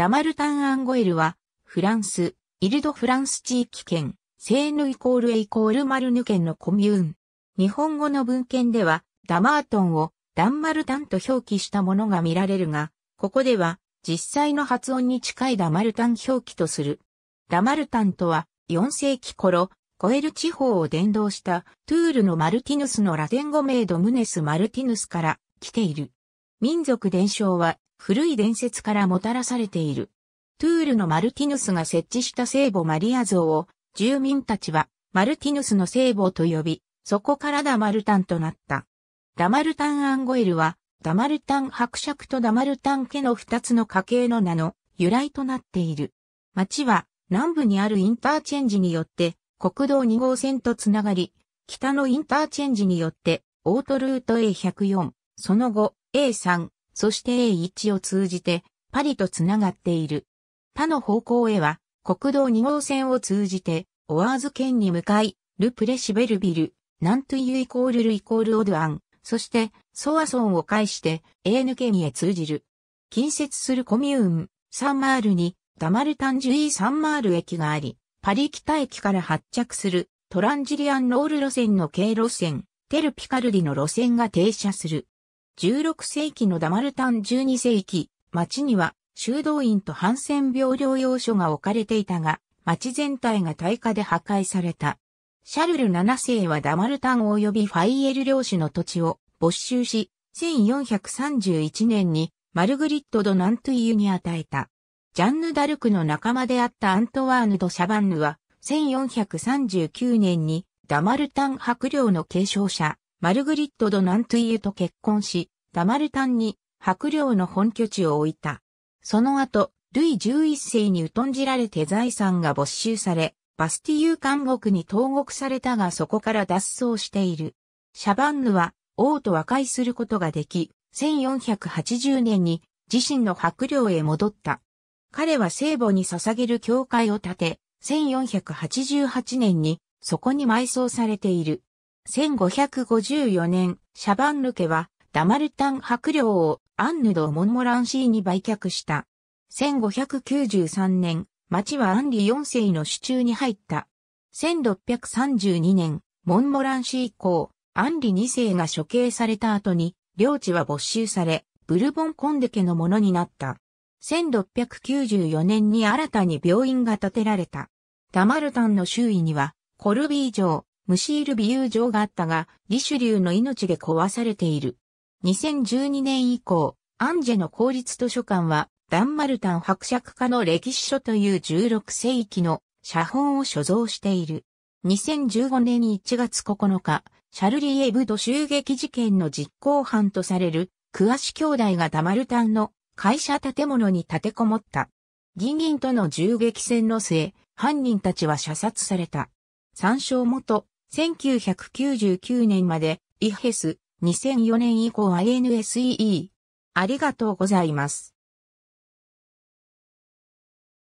ラマルタン・アンゴエルは、フランス、イルド・フランス地域圏、セーヌイコールエイコールマルヌ県のコミューン。日本語の文献では、ダマートンをダンマルタンと表記したものが見られるが、ここでは、実際の発音に近いダマルタン表記とする。ダマルタンとは、4世紀頃、コエル地方を伝道したトゥールのマルティヌスのラテン語名ドムネス・マルティヌスから来ている。民族伝承は古い伝説からもたらされている。トゥールのマルティヌスが設置した聖母マリア像を住民たちはマルティヌスの聖母と呼び、そこからダマルタンとなった。ダマルタン・アンゴエルは、ダマルタン伯爵とダマルタン家の二つの家系の名の由来となっている。町は南部にあるインターチェンジによって国道2号線とつながり、北のインターチェンジによってオートルート A104、その後 A3、そして A1 を通じて、パリとつながっている。他の方向へは、国道2号線を通じて、オワーズ県に向かい、ルプレシベルビル、ナントゥユイコールルイコールオドアン、そして、ソアソンを介して、A 抜けにへ通じる。近接するコミューン、サンマールに、ダマルタンジュイサンマール駅があり、パリ北駅から発着するトランジリアンロール路線の経路線、テルピカルディの路線が停車する。16世紀のダマルタン12世紀、町には修道院とハンセン病療養所が置かれていたが、町全体が大火で破壊された。シャルル7世はダマルタン及びファイエル領主の土地を没収し、1431年にマルグリット・ド・ナントゥイユに与えた。ジャンヌ・ダルクの仲間であったアントワーヌ・ド・シャバンヌは、1439年にダマルタン白領の継承者、マルグリット・ド・ナントゥイユと結婚し、ダマルタンに白領の本拠地を置いた。その後、ルイ11世に疎んじられて財産が没収され、バスティユー監獄に投獄されたがそこから脱走している。シャバンヌは王と和解することができ、1480年に自身の白領へ戻った。彼は聖母に捧げる教会を建て、1488年にそこに埋葬されている。1554年、シャバンヌ家は、ダマルタン伯領をアンヌ・ド・モンモランシーに売却した。1593年、町はアンリ4世の手中に入った。1632年、モンモランシー以降、アンリ2世が処刑された後に、領地は没収され、ブルボンコンデ家のものになった。1694年に新たに病院が建てられた。ダマルタンの周囲には、コルビー城、ムシール美友城があったが、リシュリューの命で壊されている。2012年以降、アンジェの公立図書館は、ダンマルタン伯爵家の歴史書という16世紀の写本を所蔵している。2015年1月9日、シャルリー・エブド襲撃事件の実行犯とされる、クアシ兄弟がダマルタンの会社建物に立てこもった。ギンギンとの銃撃戦の末、犯人たちは射殺された。参照元、1999年まで、イヘス、2004年以降 INSEE。ありがとうございます。